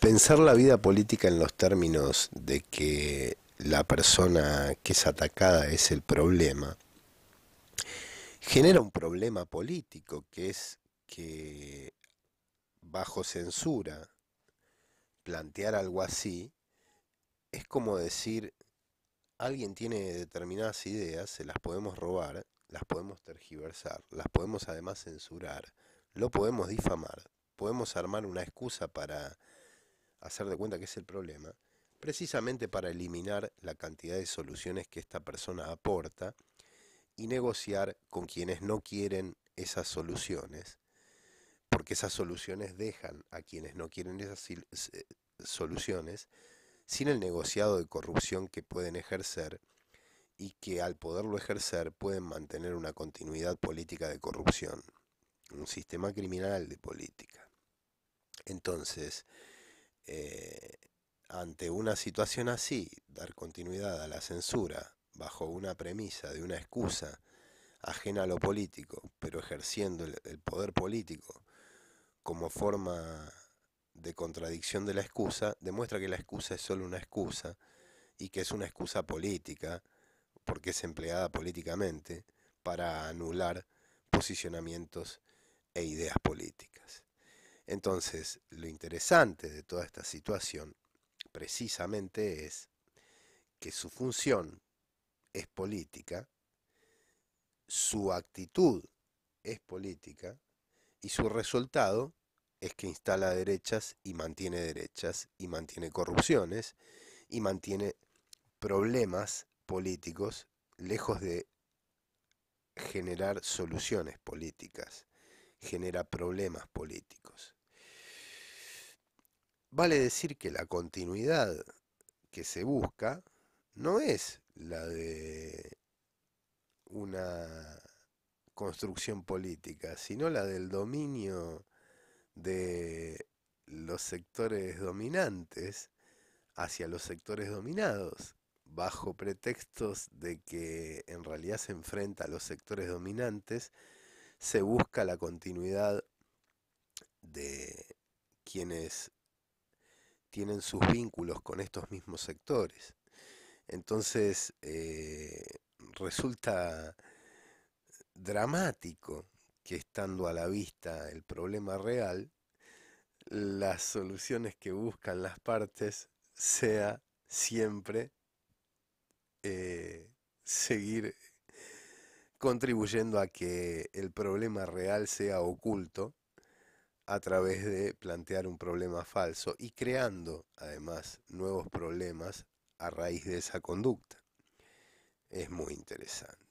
Pensar la vida política en los términos de que la persona que es atacada es el problema, genera un problema político que es que bajo censura plantear algo así es como decir alguien tiene determinadas ideas, se las podemos robar, las podemos tergiversar, las podemos además censurar, lo podemos difamar, podemos armar una excusa para hacer de cuenta que es el problema, precisamente para eliminar la cantidad de soluciones que esta persona aporta y negociar con quienes no quieren esas soluciones, porque esas soluciones dejan a quienes no quieren esas eh, soluciones sin el negociado de corrupción que pueden ejercer y que al poderlo ejercer pueden mantener una continuidad política de corrupción, un sistema criminal de política. Entonces, eh, ante una situación así, dar continuidad a la censura bajo una premisa de una excusa ajena a lo político, pero ejerciendo el, el poder político como forma de contradicción de la excusa, demuestra que la excusa es solo una excusa y que es una excusa política, porque es empleada políticamente, para anular posicionamientos e ideas políticas. Entonces, lo interesante de toda esta situación precisamente es que su función es política, su actitud es política y su resultado es que instala derechas y mantiene derechas y mantiene corrupciones y mantiene problemas políticos lejos de generar soluciones políticas, genera problemas políticos. Vale decir que la continuidad que se busca no es la de una construcción política, sino la del dominio de los sectores dominantes hacia los sectores dominados, bajo pretextos de que en realidad se enfrenta a los sectores dominantes, se busca la continuidad de quienes tienen sus vínculos con estos mismos sectores. Entonces, eh, resulta dramático que estando a la vista el problema real, las soluciones que buscan las partes sea siempre eh, seguir contribuyendo a que el problema real sea oculto a través de plantear un problema falso y creando además nuevos problemas a raíz de esa conducta. Es muy interesante.